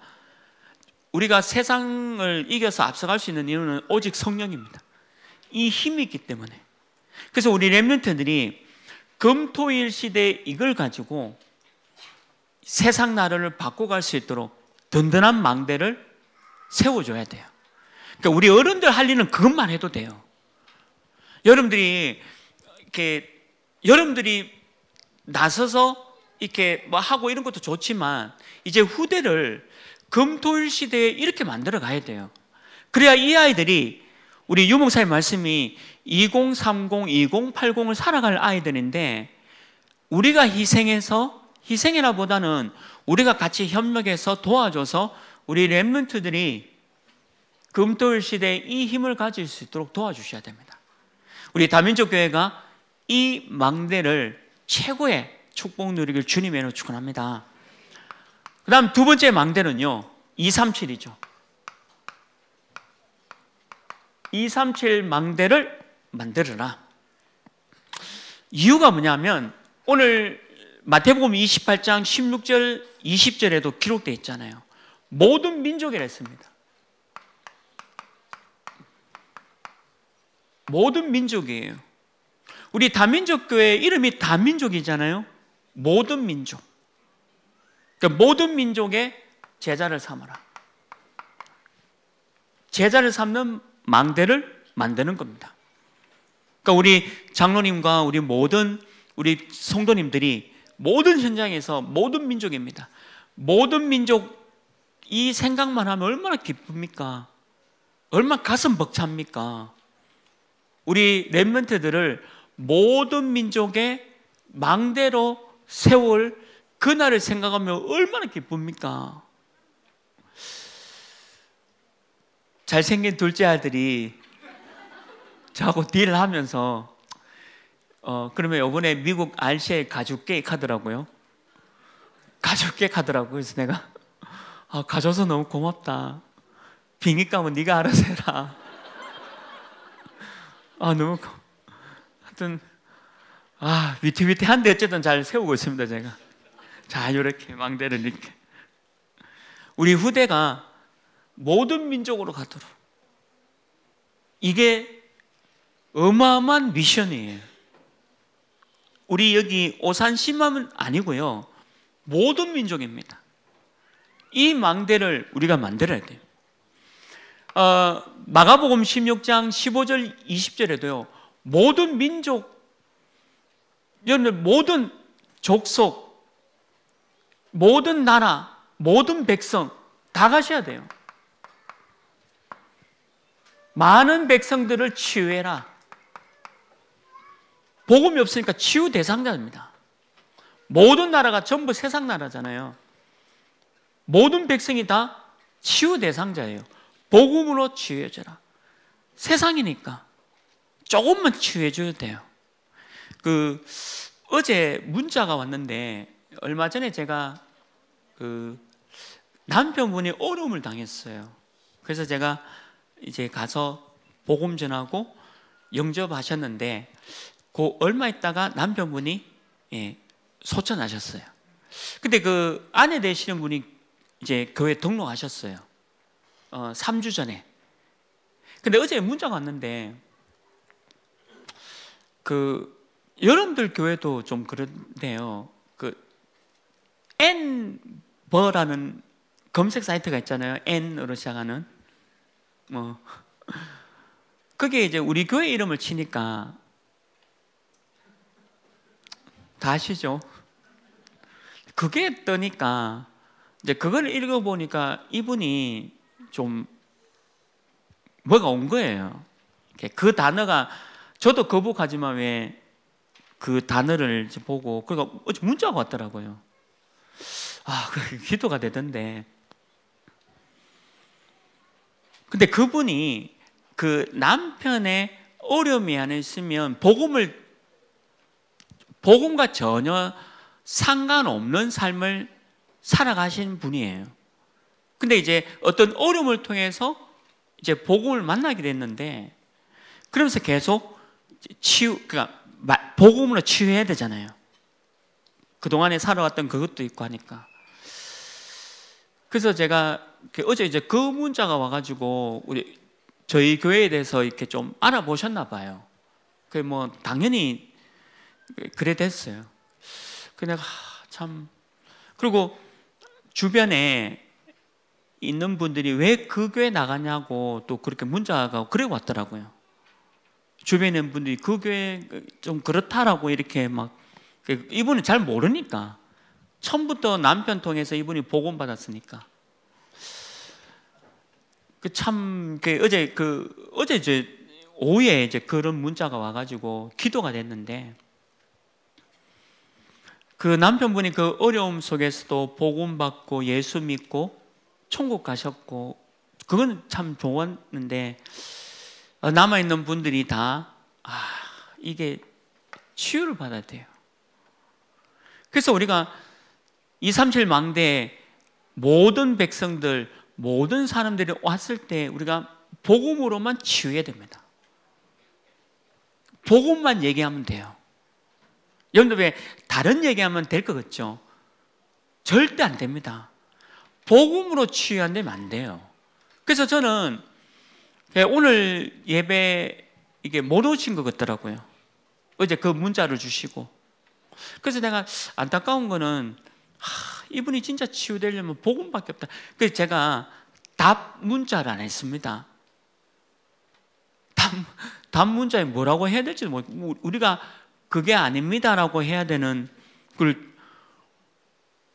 우리가 세상을 이겨서 앞서갈 수 있는 이유는 오직 성령입니다. 이 힘이 있기 때문에. 그래서 우리 랩런트들이 금토일 시대 이걸 가지고 세상 나라를 바꿔갈 수 있도록 든든한 망대를 세워줘야 돼요. 그러니까 우리 어른들 할 일은 그것만 해도 돼요. 여러분들이 이렇게 여러분들이 나서서 이렇게 뭐 하고 이런 것도 좋지만 이제 후대를 금토일 시대에 이렇게 만들어 가야 돼요. 그래야 이 아이들이 우리 유목사의 말씀이 2030, 2080을 살아갈 아이들인데 우리가 희생해서 희생이라 보다는 우리가 같이 협력해서 도와줘서 우리 랩런트들이 금토일 시대에 이 힘을 가질 수 있도록 도와주셔야 됩니다. 우리 다민족 교회가 이 망대를 최고의 축복 누리길 주님의 이 축원합니다. 그다음 두 번째 망대는요. 237이죠. 237 망대를 만들어라. 이유가 뭐냐면 오늘 마태복음 28장 16절 20절에도 기록되어 있잖아요. 모든 민족이라 했습니다. 모든 민족이에요. 우리 다민족 교회 이름이 다민족이잖아요. 모든 민족. 그러니까 모든 민족의 제자를 삼아라. 제자를 삼는 망대를 만드는 겁니다. 그러니까 우리 장로님과 우리 모든 우리 성도님들이 모든 현장에서 모든 민족입니다. 모든 민족 이 생각만 하면 얼마나 기쁩니까? 얼마나 가슴 벅찹니까? 우리 랩멘트들을 모든 민족의 망대로 세월 그날을 생각하면 얼마나 기쁩니까? 잘생긴 둘째 아들이 저하고 딜하면서 어 그러면 요번에 미국 RCA 가죽 게임 하더라고요. 가죽 게임 하더라고 요 그래서 내가 아 가져서 너무 고맙다. 빙의감은 네가 알아서 해라. 아 너무 고... 하여튼 아 위태위태한데 어쨌든 잘 세우고 있습니다 제가. 자요렇게 망대를 이렇게 우리 후대가 모든 민족으로 가도록 이게 어마어마한 미션이에요. 우리 여기 오산시만은 아니고요. 모든 민족입니다. 이 망대를 우리가 만들어야 돼요. 어, 마가복음 16장 15절 20절에도요. 모든 민족 모든 족속 모든 나라 모든 백성 다 가셔야 돼요. 많은 백성들을 치유해라. 복음이 없으니까 치유 대상자입니다. 모든 나라가 전부 세상 나라잖아요. 모든 백성이 다 치유 대상자예요. 복음으로 치유해줘라. 세상이니까 조금만 치유해줘야 돼요. 그 어제 문자가 왔는데 얼마 전에 제가 그 남편분이 어려움을 당했어요. 그래서 제가 이제 가서 복음 전하고 영접하셨는데 그 얼마 있다가 남편분이 예, 소천하셨어요. 근데 그 아내 되시는 분이 이제 교회 등록하셨어요. 어, 3주 전에. 근데 어제 문자가 왔는데 그 여러분들 교회도 좀 그런데요. 그 N버라는 검색 사이트가 있잖아요. N으로 시작하는 뭐 그게 이제 우리 교회 이름을 치니까 다 아시죠? 그게 뜨니까 이제 그걸 읽어보니까 이분이 좀 뭐가 온 거예요. 그 단어가 저도 거북하지만 왜 그 단어를 보고 그러니까 문자가 왔더라고요. 아, 그 기도가 되던데. 근데 그분이 그 남편의 어려움이 안 있으면 복음을 복음과 전혀 상관없는 삶을 살아가신 분이에요. 근데 이제 어떤 어려움을 통해서 이제 복음을 만나게 됐는데 그러면서 계속 치유 그러니까 복음으로 치유해야 되잖아요. 그동안에 살아왔던 그것도 있고 하니까. 그래서 제가 그 어제 이제 그 문자가 와가지고 우리 저희 교회에 대해서 이렇게 좀 알아보셨나 봐요. 그 뭐 당연히 그래 됐어요. 근데 참 그리고 주변에 있는 분들이 왜 그 교회 나가냐고 또 그렇게 문자가 그래 왔더라고요. 주변에 있는 분들이 그 교회 좀 그렇다라고 이렇게 막 그 이분은 잘 모르니까 처음부터 남편 통해서 이분이 복음 받았으니까 그참 그 어제 그 어제 이제 오후에 이제 그런 문자가 와가지고 기도가 됐는데 그 남편분이 그 어려움 속에서도 복음 받고 예수 믿고 천국 가셨고 그건 참 좋았는데 어, 남아 있는 분들이 다 아, 이게 치유를 받아야 돼요. 그래서 우리가 237 망대에 모든 백성들, 모든 사람들이 왔을 때 우리가 복음으로만 치유해야 됩니다. 복음만 얘기하면 돼요. 여러분들 왜 다른 얘기하면 될 것 같죠? 절대 안 됩니다. 복음으로 치유한다면 안 돼요. 그래서 저는 예, 오늘 예배 이게 못 오신 것 같더라고요. 어제 그 문자를 주시고. 그래서 내가 안타까운 거는 하, 이분이 진짜 치유되려면 복음밖에 없다. 그래서 제가 답 문자를 안 했습니다. 답, 답 문자에 뭐라고 해야 될지 모르고 겠 뭐 우리가 그게 아닙니다라고 해야 되는 그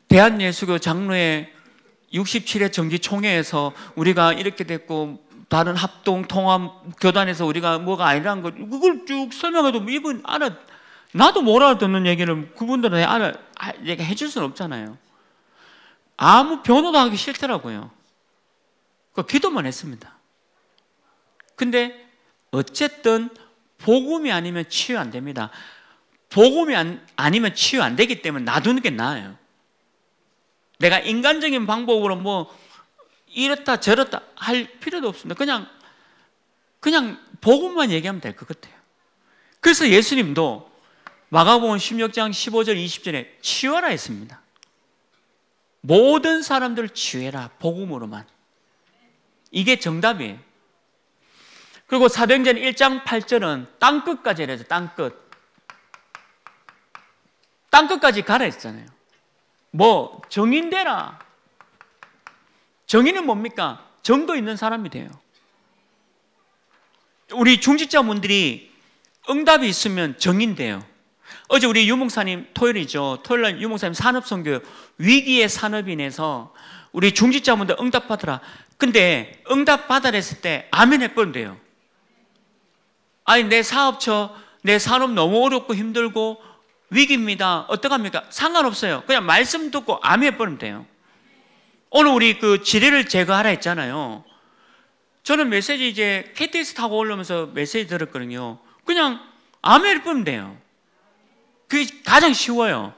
대한예수교 장로의 67회 정기총회에서 우리가 이렇게 됐고 다른 합동 통합 교단에서 우리가 뭐가 아니라는 걸 그걸 쭉 설명해도 뭐 이분 알아 나도 못 알아듣는 얘기를 그분들은 알아 아, 얘기해 줄 수는 없잖아요. 아무 변호도 하기 싫더라고요. 그 기도만 했습니다. 근데 어쨌든 복음이 아니면 치유 안 됩니다. 복음이 안, 아니면 치유 안 되기 때문에 놔두는 게 나아요. 내가 인간적인 방법으로 뭐 이렇다 저렇다 할 필요도 없습니다. 그냥 그냥 복음만 얘기하면 될 것 같아요. 그래서 예수님도 마가복음 16장 15절 20절에 치유하라 했습니다. 모든 사람들을 치유해라 복음으로만. 이게 정답이에요. 그리고 사도행전 1장 8절은 땅끝까지 해라 땅끝. 땅끝까지 가라 했잖아요. 뭐 정인되라. 정인은 뭡니까? 정도 있는 사람이 돼요. 우리 중직자분들이 응답이 있으면 정인데요. 어제 우리 유목사님 토요일이죠. 토요일 날 유목사님 산업선교 위기의 산업인에서 우리 중직자분들 응답받으라. 근데 응답받아 했을 때 아멘 했뻔데요. 아니 내 사업처, 내 산업 너무 어렵고 힘들고 위기입니다. 어떡합니까? 상관없어요. 그냥 말씀 듣고 암해버리면 돼요. 오늘 우리 그 지뢰를 제거하라 했잖아요. 저는 메시지 이제 KTX 타고 올라면서 메시지 들었거든요. 그냥 암해를 뿌면 돼요. 그게 가장 쉬워요.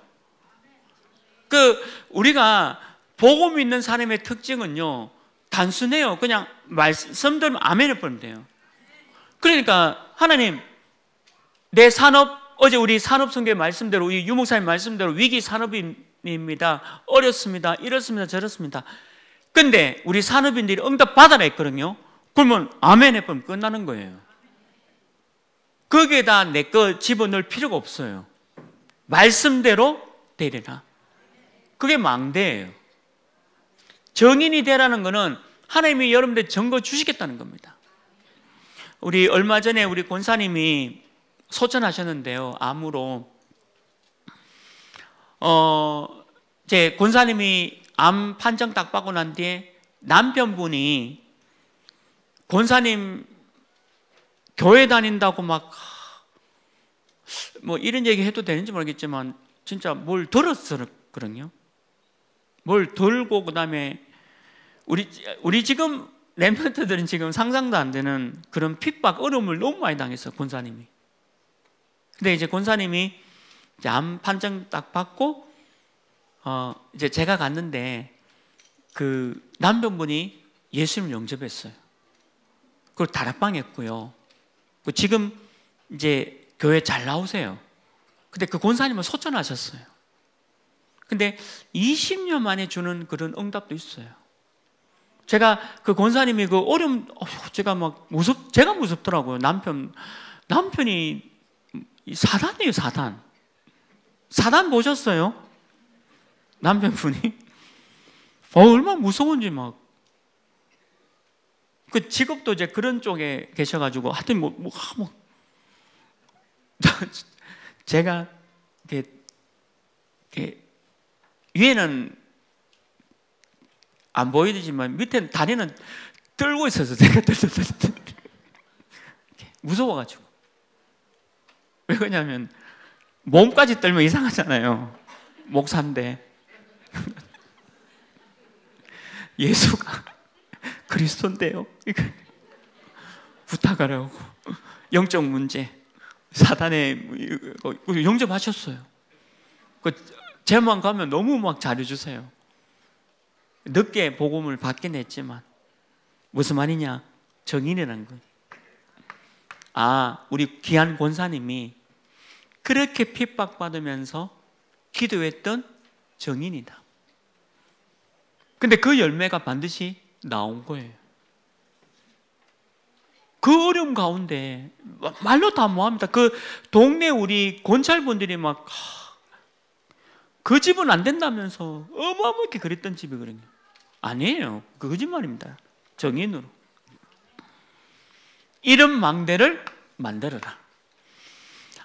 그 우리가 복음 있는 사람의 특징은요. 단순해요. 그냥 말씀 들으면 아멘을 뿌면 돼요. 그러니까 하나님 내 산업 어제 우리 산업성계 말씀대로, 이 유목사님 말씀대로 위기 산업입니다. 어렵습니다. 이렇습니다. 저렇습니다. 근데 우리 산업인들이 응답 받아냈거든요. 그러면 아멘 해보면 끝나는 거예요. 거기에다 내 거 집어넣을 필요가 없어요. 말씀대로 되리라. 그게 망대예요. 정인이 되라는 것은 하나님이 여러분들 증거 주시겠다는 겁니다. 우리 얼마 전에 우리 권사님이 소천하셨는데요. 암으로 어, 제 권사님이 암 판정 딱 받고 난 뒤에 남편분이 권사님 교회 다닌다고 막 뭐 이런 얘기 해도 되는지 모르겠지만 진짜 뭘 들었거든요. 뭘 들고 그다음에 우리 우리 지금 랩런트들은 지금 상상도 안 되는 그런 핍박 어려움을 너무 많이 당했어 권사님이. 근데 이제 권사님이 이제 암 판정 딱 받고 어 이제 제가 갔는데 그 남편분이 예수님 을 영접했어요. 그걸 다락방했고요. 그 지금 이제 교회 잘 나오세요. 근데 그 권사님은 소천하셨어요. 근데 20년 만에 주는 그런 응답도 있어요. 제가 그 권사님이 그 어려움, 어, 제가 막 무섭, 제가 무섭더라고요. 남편, 남편이 이 사단이에요, 사단. 사단 보셨어요? 남편분이? 어, 얼마나 무서운지 막. 그 직업도 이제 그런 쪽에 계셔가지고 하여튼 뭐, 뭐, 뭐. 제가 이렇게, 이렇게 위에는 안 보이지만 밑에 다리는 떨고 있어서 제가 떨떨떨 무서워가지고 왜 그러냐면 몸까지 떨면 이상하잖아요. 목사인데 예수가 그리스도인데요. 부탁하라고 영적 문제 사단에 뭐, 영접하셨어요. 그 제만 가면 너무 막 잘해주세요. 늦게 복음을 받긴 했지만 무슨 말이냐 정인이라는 거예요. 아 우리 귀한 권사님이 그렇게 핍박받으면서 기도했던 정인이다. 근데 그 열매가 반드시 나온 거예요. 그 어려움 가운데 말로 다 뭐합니다. 그 동네 우리 권찰분들이 막 그 집은 안 된다면서 어마어마하게 그랬던 집이거든요. 아니에요. 그 거짓말입니다. 정인으로. 이런 망대를 만들어라.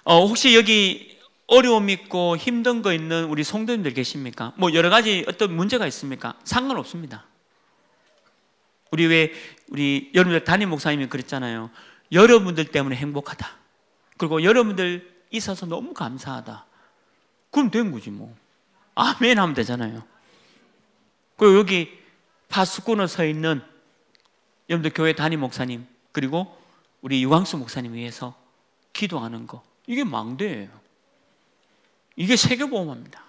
어, 혹시 여기 어려움 있고 힘든 거 있는 우리 성도님들 계십니까? 뭐 여러 가지 어떤 문제가 있습니까? 상관없습니다. 우리 왜 우리 여러분들 담임 목사님이 그랬잖아요. 여러분들 때문에 행복하다. 그리고 여러분들 있어서 너무 감사하다. 그럼 된 거지 뭐. 아멘 하면 되잖아요. 그리고 여기 파수꾼을 서 있는 여러분들 교회 담임 목사님 그리고 우리 유광수 목사님 위해서 기도하는 거 이게 망대예요. 이게 세계보험합니다.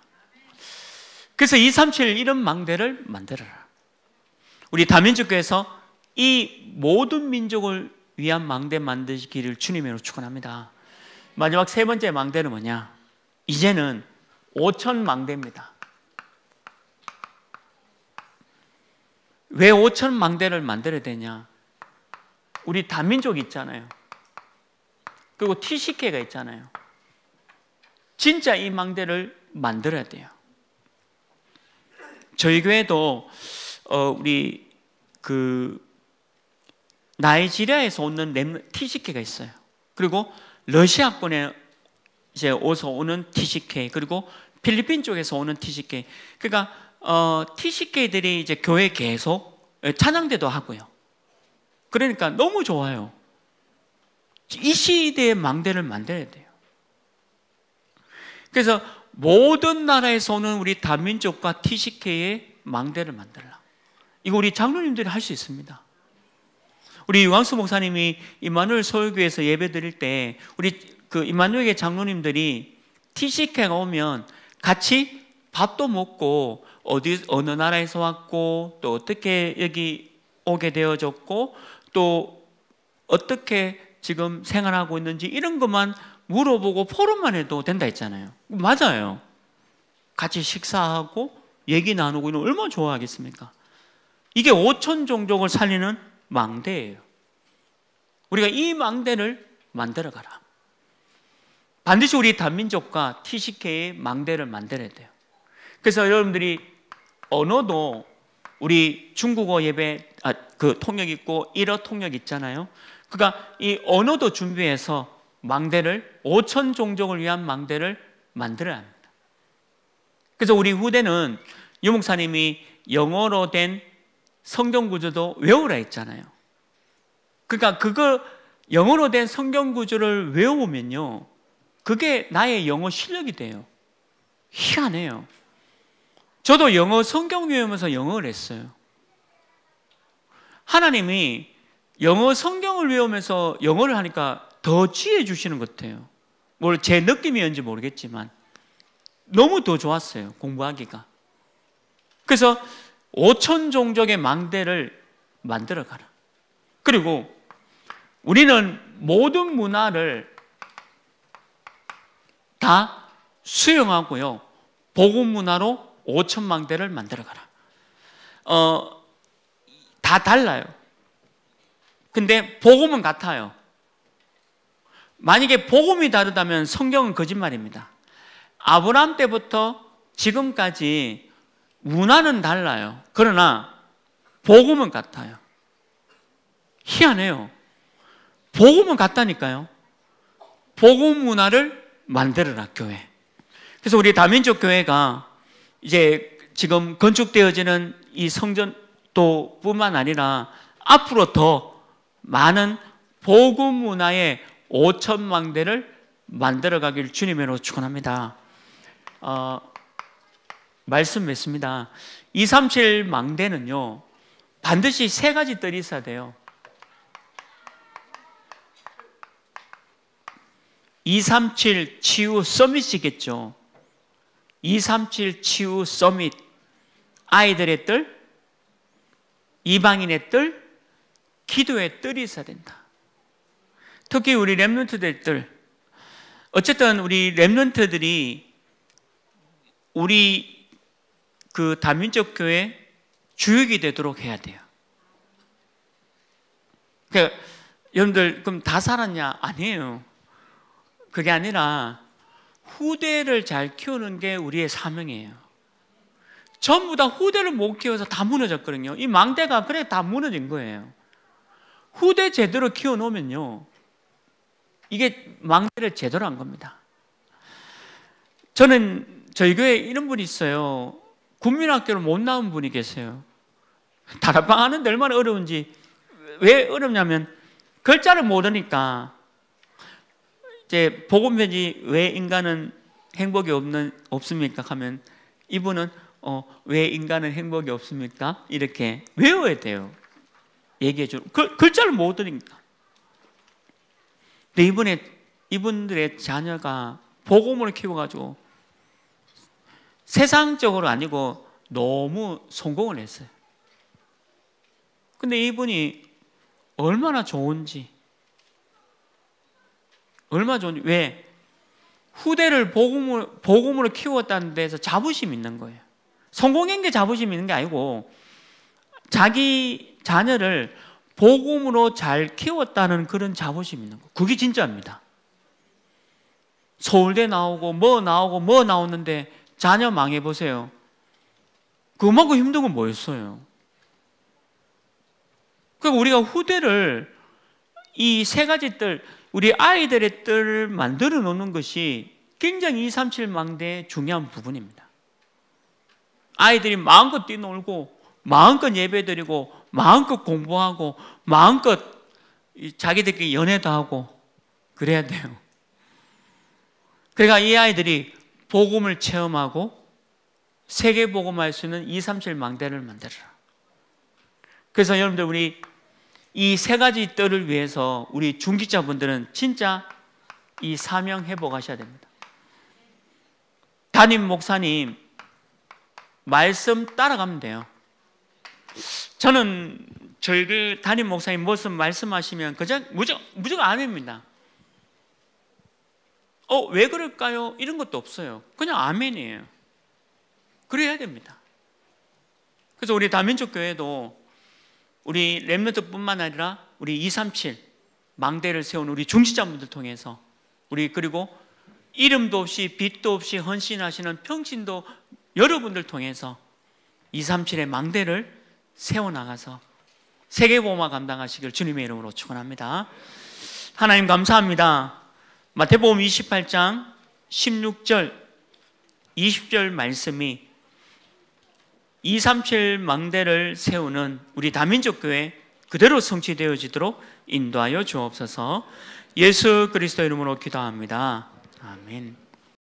그래서 237 이런 망대를 만들어라. 우리 다민족교서이 모든 민족을 위한 망대 만드기를 주님으로 축원합니다. 마지막 세 번째 망대는 뭐냐? 이제는 5천 망대입니다. 왜 5천 망대를 만들어야 되냐? 우리 다민족 있잖아요. 그리고 t c k 가 있잖아요. 진짜 이 망대를 만들어야 돼요. 저희 교회도 어, 우리 그 나이지리아에서 오는 티식계가 있어요. 그리고 러시아권에 이제 오서 오는 티식계 그리고 필리핀 쪽에서 오는 티식계 그러니까 어, 티식계들이 이제 교회 계속 예, 찬양대도 하고요. 그러니까 너무 좋아요. 이 시대의 망대를 만들어야 돼요. 그래서 모든 나라에서 오는 우리 다민족과 TCK의 망대를 만들라. 이거 우리 장로님들이 할 수 있습니다. 우리 유광수 목사님이 이만울 우 서울교에서 예배 드릴 때 우리 그 이만울의 우 장로님들이 TCK가 오면 같이 밥도 먹고 어디 어느 나라에서 왔고 또 어떻게 여기 오게 되어졌고 또 어떻게 지금 생활하고 있는지 이런 것만 물어보고 포럼만 해도 된다 했잖아요. 맞아요. 같이 식사하고 얘기 나누고 있는 얼마나 좋아하겠습니까? 이게 5천 종족을 살리는 망대예요. 우리가 이 망대를 만들어 가라. 반드시 우리 단민족과 TCK의 망대를 만들어야 돼요. 그래서 여러분들이 언어도 우리 중국어 예배 아, 그 통역 있고 일어 통역 있잖아요. 그가 그러니까 이 언어도 준비해서 망대를 5천 종족을 위한 망대를 만들어야 합니다. 그래서 우리 후대는 유목사님이 영어로 된 성경 구조도 외우라 했잖아요. 그러니까 그거 영어로 된 성경 구조를 외우면요. 그게 나의 영어 실력이 돼요. 희한해요. 저도 영어 성경 외우면서 영어를 했어요. 하나님이 영어 성경을 외우면서 영어를 하니까 더 취해 주시는 것 같아요. 뭘 제 느낌이었는지 모르겠지만 너무 더 좋았어요. 공부하기가. 그래서 5천 종족의 망대를 만들어 가라. 그리고 우리는 모든 문화를 다 수용하고요. 복음 문화로 5천 망대를 만들어 가라. 어, 다 달라요. 근데 복음은 같아요. 만약에 복음이 다르다면 성경은 거짓말입니다. 아브라함 때부터 지금까지 문화는 달라요. 그러나 복음은 같아요. 희한해요. 복음은 같다니까요. 복음 문화를 만들어라 교회. 그래서 우리 다민족 교회가 이제 지금 건축되어지는 이 성전도뿐만 아니라 앞으로 더 많은 보급 문화의 5천만 대를 만들어가길 주님으로 축원합니다. 어, 말씀 맺습니다. 237 망대는요 반드시 세 가지 뜰이 있어야 돼요. 237 치유 서밋이겠죠. 237 치유 서밋 아이들의 뜰, 이방인의 뜰, 기도의 뜰이 있어야 된다. 특히 우리 렘런트들 어쨌든 우리 렘런트들이 우리 그 다민족 교회 주역이 되도록 해야 돼요. 그 여러분들 그럼 다 살았냐? 아니에요. 그게 아니라 후대를 잘 키우는 게 우리의 사명이에요. 전부 다 후대를 못 키워서 다 무너졌거든요. 이 망대가 그래 다 무너진 거예요. 후대 제대로 키워놓으면요. 이게 망대를 제대로 한 겁니다. 저는 저희 교회에 이런 분이 있어요. 국민학교를 못 나온 분이 계세요. 다락방 하는데 얼마나 어려운지. 왜 어렵냐면 글자를 모르니까 이제 복음편지 왜 인간은 행복이 없는 없습니까 하면 이분은 어, 왜 인간은 행복이 없습니까 이렇게 외워야 돼요. 얘기해 주는 그, 글자를 못 드립니다. 근데 이번에 이분들의 자녀가 복음을 키워가지고 세상적으로 아니고 너무 성공을 했어요. 근데 이분이 얼마나 좋은지 얼마나 좋은지 왜 후대를 복음을, 복음으로 키웠다는 데서 자부심 있는 거예요. 성공한 게 자부심 있는 게 아니고 자기 자녀를 복음으로 잘 키웠다는 그런 자부심 이 있는 거. 그게 진짜입니다. 서울대 나오고 뭐 나오고 뭐 나오는데 자녀 망해 보세요. 그만큼 힘든 건 뭐였어요? 그러니까 우리가 후대를 이 세 가지 뜰 우리 아이들의 뜰 만들어 놓는 것이 굉장히 2, 3, 7 망대의 중요한 부분입니다. 아이들이 마음껏 뛰놀고 마음껏 예배드리고 마음껏 공부하고 마음껏 자기들끼리 연애도 하고 그래야 돼요. 그러니까 이 아이들이 복음을 체험하고 세계 복음할 수 있는 2, 3, 7 망대를 만들어라. 그래서 여러분들 우리 이 세 가지 뜰을 위해서 우리 중직자분들은 진짜 이 사명 회복하셔야 됩니다. 담임 목사님 말씀 따라가면 돼요. 저는 저희그 담임 목사님 모습 말씀하시면 그저 무조건, 무조건 아멘입니다. 어, 왜 그럴까요? 이런 것도 없어요. 그냥 아멘이에요. 그래야 됩니다. 그래서 우리 다민족 교회도 우리 랩런트뿐만 아니라 우리 237 망대를 세운 우리 중지자분들 통해서 우리 그리고 이름도 없이 빛도 없이 헌신하시는 평신도 여러분들 통해서 237의 망대를 세워나가서 세계보험화 감당하시길 주님의 이름으로 축원합니다 하나님 감사합니다 마태복음 28장 16절 20절 말씀이 237 망대를 세우는 우리 다민족 교회 그대로 성취되어지도록 인도하여 주옵소서 예수 그리스도 이름으로 기도합니다 아멘